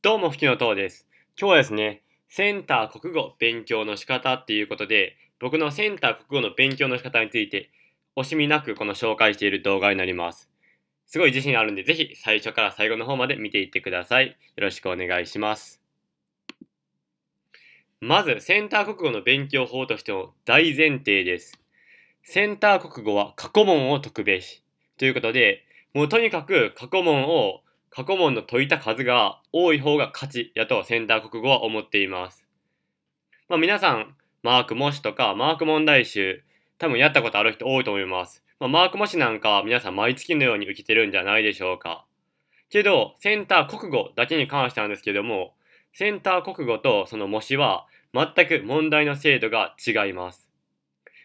どうも、吹きのとうです。今日はですね、センター国語勉強の仕方っていうことで、僕のセンター国語の勉強の仕方について、惜しみなくこの紹介している動画になります。すごい自信あるんで、ぜひ最初から最後の方まで見ていってください。よろしくお願いします。まず、センター国語の勉強法としての大前提です。センター国語は過去問を特別し。ということで、もうとにかく過去問を過去問の解いた数が多い方が勝ちやとセンター国語は思っています。まあ皆さん、マーク模試とかマーク問題集、多分やったことある人多いと思います。まあ、マーク模試なんか皆さん毎月のように受けてるんじゃないでしょうか。けど、センター国語だけに関してなんですけども、センター国語とその模試は全く問題の精度が違います。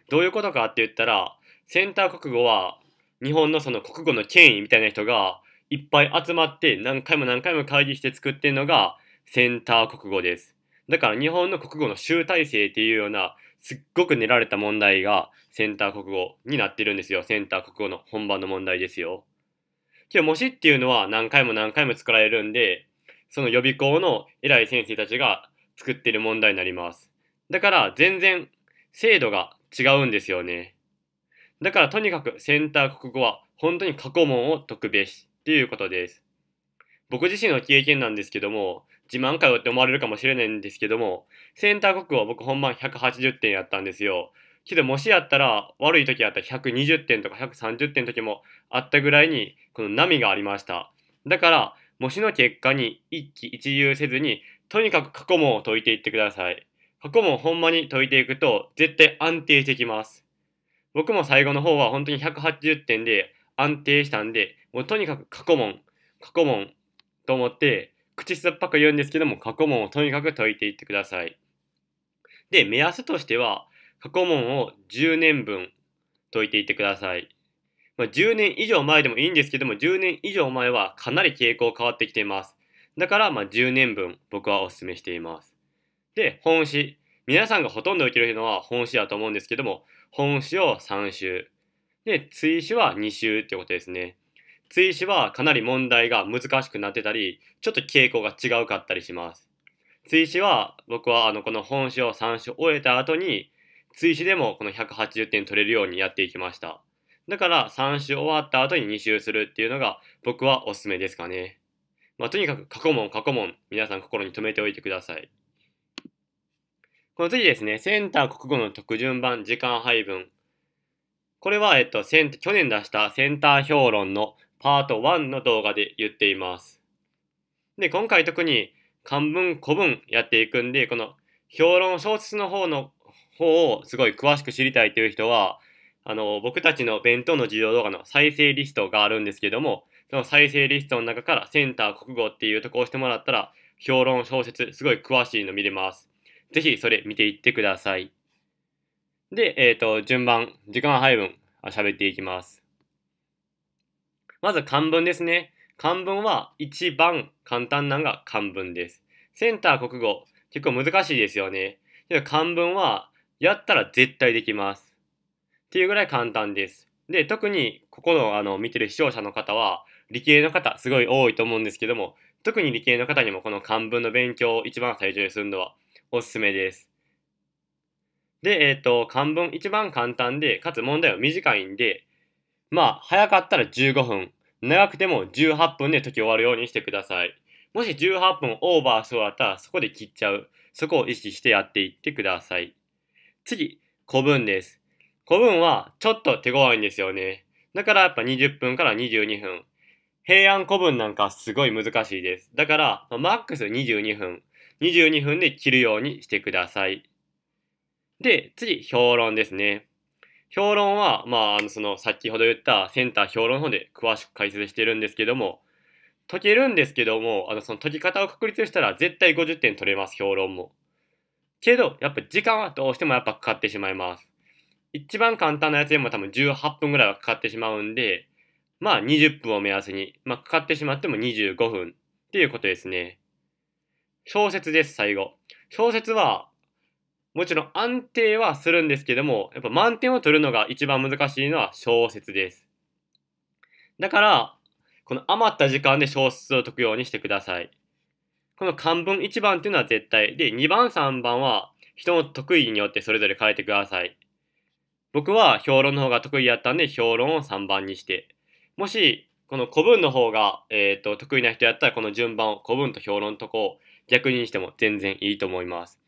どういうことかって言ったら、センター国語は日本のその国語の権威みたいな人がいっぱい集まって何回も何回も会議して作ってるのがセンター国語です。だから日本の国語の集大成っていうようなすっごく練られた問題がセンター国語になってるんですよ。センター国語の本番の問題ですよ。今日模試っていうのは何回も何回も作られるんで、その予備校の偉い先生たちが作ってる問題になります。だから全然精度が違うんですよね。だからとにかくセンター国語は本当に過去問を解くべし。っていうことです。僕自身の経験なんですけども、自慢かよって思われるかもしれないんですけども、センター国語は僕本番180点やったんですよ。けどもしやったら、悪い時やったら120点とか130点の時もあったぐらいに、この波がありました。だから、模試の結果に一喜一憂せずに、とにかく過去問を解いていってください。過去問ほんまに解いていくと、絶対安定してきます。僕も最後の方は本当に180点で、安定したんで、もうとにかく過去問、過去問と思って、口酸っぱく言うんですけども、過去問をとにかく解いていってください。で、目安としては、過去問を10年分解いていってください。まあ、10年以上前でもいいんですけども、10年以上前はかなり傾向変わってきています。だから、まあ、10年分僕はお勧めしています。で、本詞。皆さんがほとんど受けるのは本詞だと思うんですけども、本詞を3週。で、追試は2週ってことですね。追試はかなり問題が難しくなってたり、ちょっと傾向が違うかったりします。追試は僕はあのこの本書を3週終えた後に、追試でもこの180点取れるようにやっていきました。だから3週終わった後に2週するっていうのが僕はおすすめですかね。まあ、とにかく過去問過去問皆さん心に留めておいてください。この次ですね、センター国語の特順番時間配分これは、えっと、去年出したセンター評論のパート1の動画で言っています。で、今回特に漢文、古文やっていくんで、この評論小説の方の方をすごい詳しく知りたいという人は、あの、僕たちの弁当の授業動画の再生リストがあるんですけども、その再生リストの中からセンター国語っていうとこを押してもらったら、評論小説すごい詳しいの見れます。ぜひそれ見ていってください。で、えっ、ー、と、順番、時間配分、喋っていきます。まず漢文ですね。漢文は一番簡単なのが漢文です。センター国語、結構難しいですよね。漢文はやったら絶対できます。っていうぐらい簡単です。で、特にここのあの見てる視聴者の方は、理系の方すごい多いと思うんですけども、特に理系の方にもこの漢文の勉強を一番最初にするのはおすすめです。で、えっ、ー、と、漢文一番簡単で、かつ問題は短いんで、まあ、早かったら15分、長くても18分で解き終わるようにしてください。もし18分オーバーそうだったら、そこで切っちゃう。そこを意識してやっていってください。次、古文です。古文はちょっと手強いんですよね。だからやっぱ20分から22分。平安古文なんかすごい難しいです。だから、マックス22分。22分で切るようにしてください。で、次、評論ですね。評論は、まあ、あの、その、先ほど言ったセンター評論の方で詳しく解説してるんですけども、解けるんですけども、あの、その解き方を確立したら絶対50点取れます、評論も。けど、やっぱ時間はどうしてもやっぱかかってしまいます。一番簡単なやつでも多分18分ぐらいはかかってしまうんで、まあ20分を目安に、まあかかってしまっても25分っていうことですね。小説です、最後。小説は、もちろん安定はするんですけども、やっぱ満点を取るのが一番難しいのは小説です。だから、この余った時間で小説を解くようにしてください。この漢文1番っていうのは絶対。で、2番3番は人の得意によってそれぞれ変えてください。僕は評論の方が得意やったんで、評論を3番にして。もし、この古文の方が、えー、と、得意な人やったら、この順番を古文と評論とこを逆にしても全然いいと思います。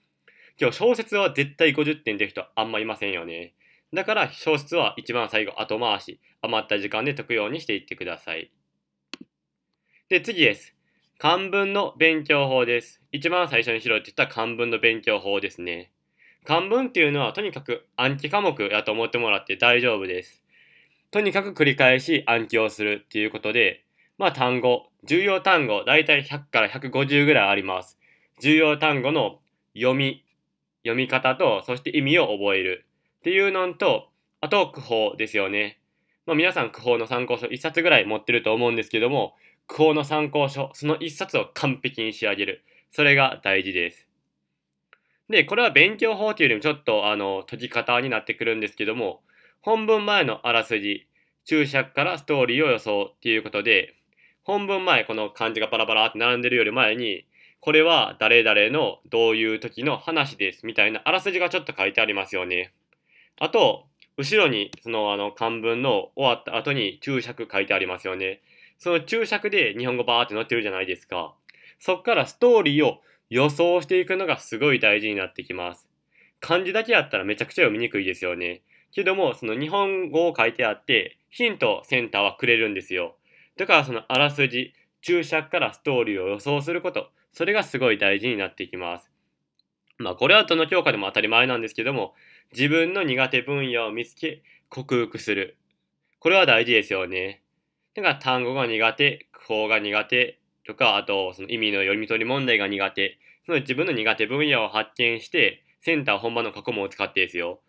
今日小説は絶対50点出る人あんまいませんよね。だから小説は一番最後後回し、余った時間で解くようにしていってください。で、次です。漢文の勉強法です。一番最初にしろって言った漢文の勉強法ですね。漢文っていうのはとにかく暗記科目やと思ってもらって大丈夫です。とにかく繰り返し暗記をするっていうことで、まあ単語、重要単語、だいたい100から150ぐらいあります。重要単語の読み、読み方と、そして意味を覚えるっていうのと、あと、句法ですよね。まあ、皆さん句法の参考書1冊ぐらい持ってると思うんですけども、句法の参考書、その1冊を完璧に仕上げる。それが大事です。で、これは勉強法というよりもちょっと、あの、解き方になってくるんですけども、本文前のあらすじ、注釈からストーリーを予想っていうことで、本文前、この漢字がバラバラって並んでるより前に、これは誰々のどういう時の話ですみたいなあらすじがちょっと書いてありますよね。あと、後ろにそのあの漢文の終わった後に注釈書いてありますよね。その注釈で日本語バーって載ってるじゃないですか。そっからストーリーを予想していくのがすごい大事になってきます。漢字だけやったらめちゃくちゃ読みにくいですよね。けども、その日本語を書いてあって、ヒント、センターはくれるんですよ。だからそのあらすじ、注釈からストーリーを予想すること、それがすごい大事になってきます。まあこれはどの教科でも当たり前なんですけども、自分の苦手分野を見つけ、克服する。これは大事ですよね。だから単語が苦手、句法が苦手とか、あとその意味の読み取り問題が苦手。その自分の苦手分野を発見して、センター本場の過去問を使ってですよ。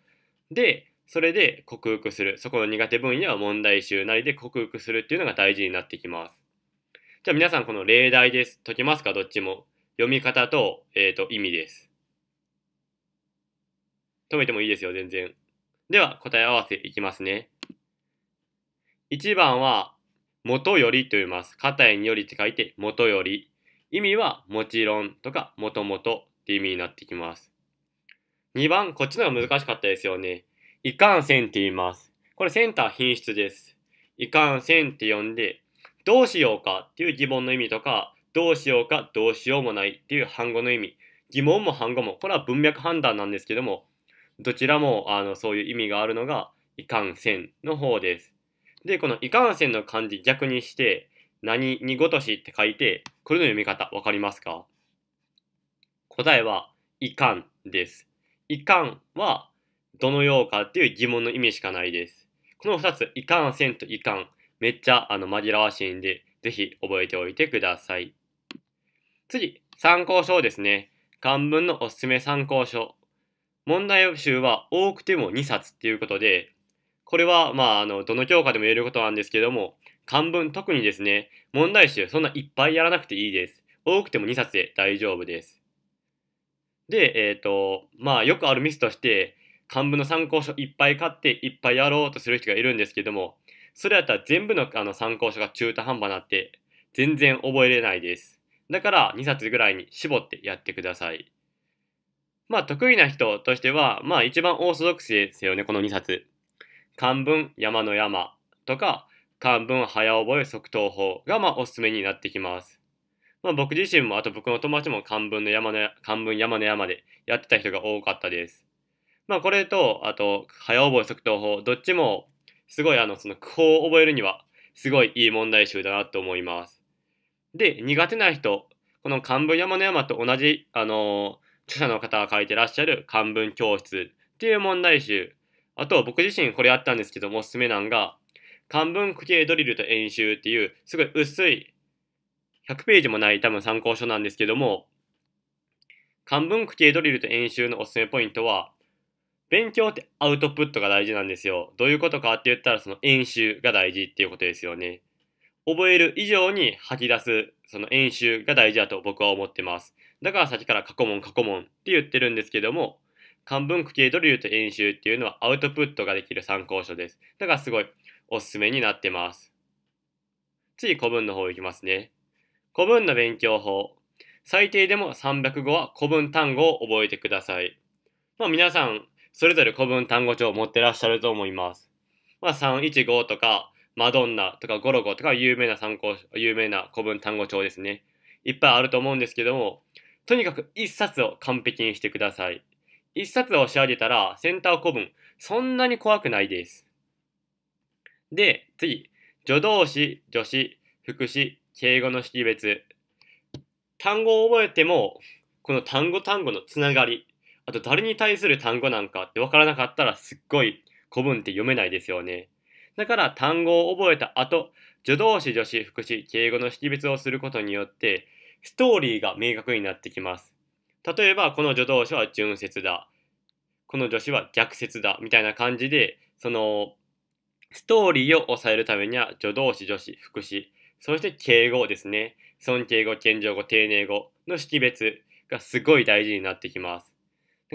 で、それで克服する。そこの苦手分野を問題集なりで克服するっていうのが大事になってきます。じゃあ皆さんこの例題です。解けますかどっちも。読み方と、えっ、ー、と、意味です。止めてもいいですよ、全然。では、答え合わせいきますね。1番は、元よりと言います。肩へによりって書いて、元より。意味は、もちろんとか、もともとって意味になってきます。2番、こっちの方が難しかったですよね。いかんせんって言います。これセンター品質です。いかんせんって呼んで、どうしようかっていう疑問の意味とか、どうしようかどうしようもないっていう反語の意味、疑問も反語も、これは文脈判断なんですけども、どちらもあのそういう意味があるのが、いかんせんの方です。で、このいかんせんの漢字逆にして、何にごとしって書いて、これの読み方分かりますか答えは、いかんです。いかんは、どのようかっていう疑問の意味しかないです。この2つ、いかんせんといかん。めっちゃあの紛らわしいんで、ぜひ覚えておいてください。次、参考書ですね。漢文のおすすめ参考書。問題集は多くても2冊っていうことで、これは、まあ、あの、どの教科でも言えることなんですけども、漢文特にですね、問題集そんないっぱいやらなくていいです。多くても2冊で大丈夫です。で、えっ、ー、と、まあ、よくあるミスとして、漢文の参考書いっぱい買っていっぱいやろうとする人がいるんですけども、それやったら全部のあの参考書が中途半端になって全然覚えれないです。だから2冊ぐらいに絞ってやってください。まあ得意な人としては、まあ一番オーソドックスですよね、この2冊。漢文山の山とか、漢文早覚え即答法がまあおすすめになってきます。まあ僕自身もあと僕の友達も漢文の山の漢文山の山でやってた人が多かったです。まあこれと、あと早覚え即答法、どっちもすごいあの、その句法を覚えるには、すごいいい問題集だなと思います。で、苦手な人、この漢文山の山と同じ、あの著者の方が書いてらっしゃる漢文教室っていう問題集。あと、僕自身これやったんですけども、おすすめなんが、漢文句形ドリルと演習っていう、すごい薄い、100ページもない多分参考書なんですけども、漢文句形ドリルと演習のおすすめポイントは、勉強ってアウトプットが大事なんですよ。どういうことかって言ったらその演習が大事っていうことですよね。覚える以上に吐き出す、その演習が大事だと僕は思ってます。だからさっきから過去問過去問って言ってるんですけども、漢文句形ドリルと演習っていうのはアウトプットができる参考書です。だからすごいおすすめになってます。次古文の方いきますね。古文の勉強法。最低でも300語は古文単語を覚えてください。まあ皆さんそれぞれ古文単語帳を持ってらっしゃると思います。まあ、315とか、マドンナとかゴロゴとか有名な参考、有名な古文単語帳ですね。いっぱいあると思うんですけども、とにかく1冊を完璧にしてください。1冊を仕上げたら、センター古文、そんなに怖くないです。で、次、助動詞、助詞、副詞、敬語の識別。単語を覚えても、この単語単語のつながりあと誰に対する単語なんかって分からなかったらすっごい古文って読めないですよね。だから単語を覚えた後、助動詞、助詞、副詞、敬語の識別をすることによって、ストーリーが明確になってきます。例えば、この助動詞は純説だ。この助詞は逆説だ。みたいな感じで、その、ストーリーを抑えるためには、助動詞、助詞、副詞、そして敬語ですね。尊敬語、謙譲語、丁寧語の識別がすごい大事になってきます。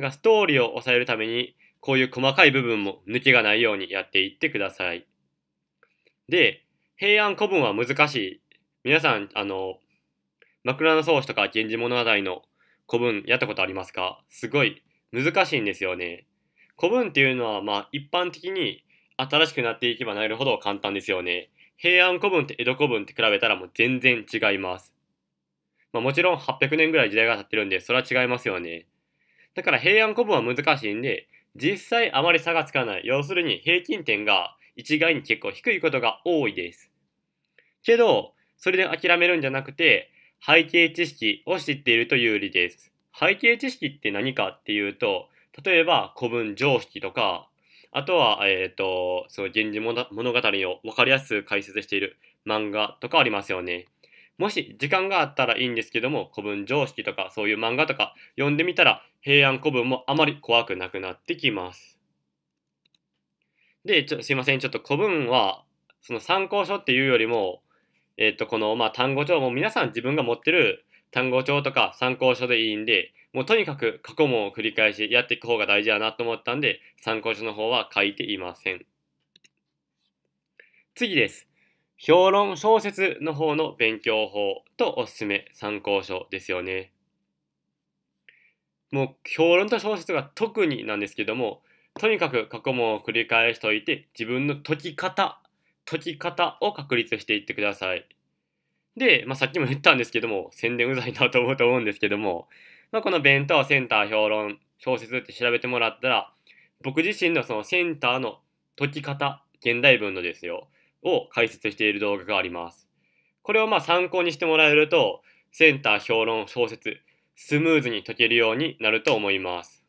んかストーリーを抑えるために、こういう細かい部分も抜けがないようにやっていってください。で、平安古文は難しい。皆さん、あの、枕草子とか源氏物語の古文やったことありますかすごい難しいんですよね。古文っていうのは、まあ一般的に新しくなっていけばなるほど簡単ですよね。平安古文って江戸古文って比べたらもう全然違います。まあもちろん800年ぐらい時代が経ってるんで、それは違いますよね。だから平安古文は難しいんで、実際あまり差がつかない。要するに平均点が一概に結構低いことが多いです。けど、それで諦めるんじゃなくて、背景知識を知っていると有利です。背景知識って何かっていうと、例えば古文常識とか、あとは、えっ、ー、と、その源氏物語を分かりやすく解説している漫画とかありますよね。もし時間があったらいいんですけども、古文常識とかそういう漫画とか読んでみたら、平安古文もあまり怖くなくなってきます。で、ちょすいません、ちょっと古文は、その参考書っていうよりも、えっ、と、この、まあ、単語帳も皆さん自分が持ってる単語帳とか参考書でいいんで、もうとにかく過去問を繰り返しやっていく方が大事だなと思ったんで、参考書の方は書いていません。次です。評論小説の方の勉強法とおすすめ参考書ですよね。もう評論と小説が特になんですけども、とにかく過去問を繰り返しておいて、自分の解き方、解き方を確立していってください。で、まあ、さっきも言ったんですけども、宣伝うざいなと思うと思うんですけども、まあ、この弁当、センター、評論、小説って調べてもらったら、僕自身のそのセンターの解き方、現代文のですよ。を解説している動画があります。これをまあ参考にしてもらえると、センター、評論、小説、スムーズに解けるようになると思います。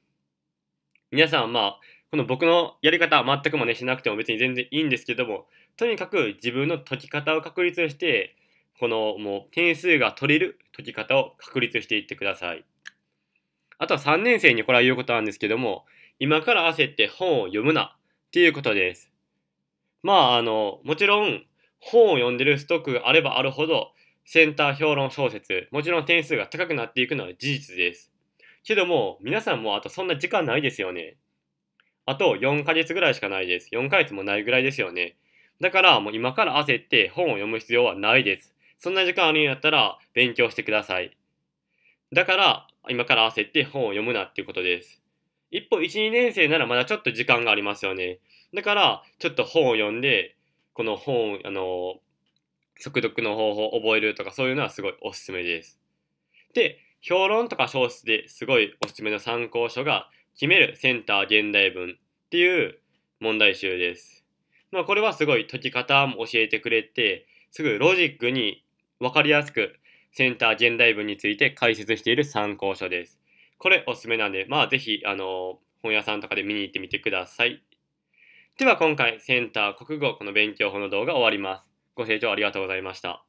皆さんまあ、この僕のやり方は全く真似しなくても別に全然いいんですけども、とにかく自分の解き方を確立して、このもう点数が取れる解き方を確立していってください。あとは3年生にこれは言うことなんですけども、今から焦って本を読むなっていうことです。まあ、あの、もちろん、本を読んでるストックがあればあるほど、センター評論小説、もちろん点数が高くなっていくのは事実です。けども、皆さんもあとそんな時間ないですよね。あと4ヶ月ぐらいしかないです。4ヶ月もないぐらいですよね。だからもう今から焦って本を読む必要はないです。そんな時間あるんやったら勉強してください。だから今から焦って本を読むなっていうことです。一方1、2年生ならまだちょっと時間がありますよね。だからちょっと本を読んでこの本あの速読の方法を覚えるとかそういうのはすごいおすすめです。で評論とか小説ですごいおすすめの参考書が「決めるセンター現代文」っていう問題集です。まあ、これはすごい解き方も教えてくれてすぐロジックに分かりやすくセンター現代文について解説している参考書です。これおすすめなんで、まあ、ぜひ、あの、本屋さんとかで見に行ってみてください。では今回センター国語この勉強法の動画終わります。ご清聴ありがとうございました。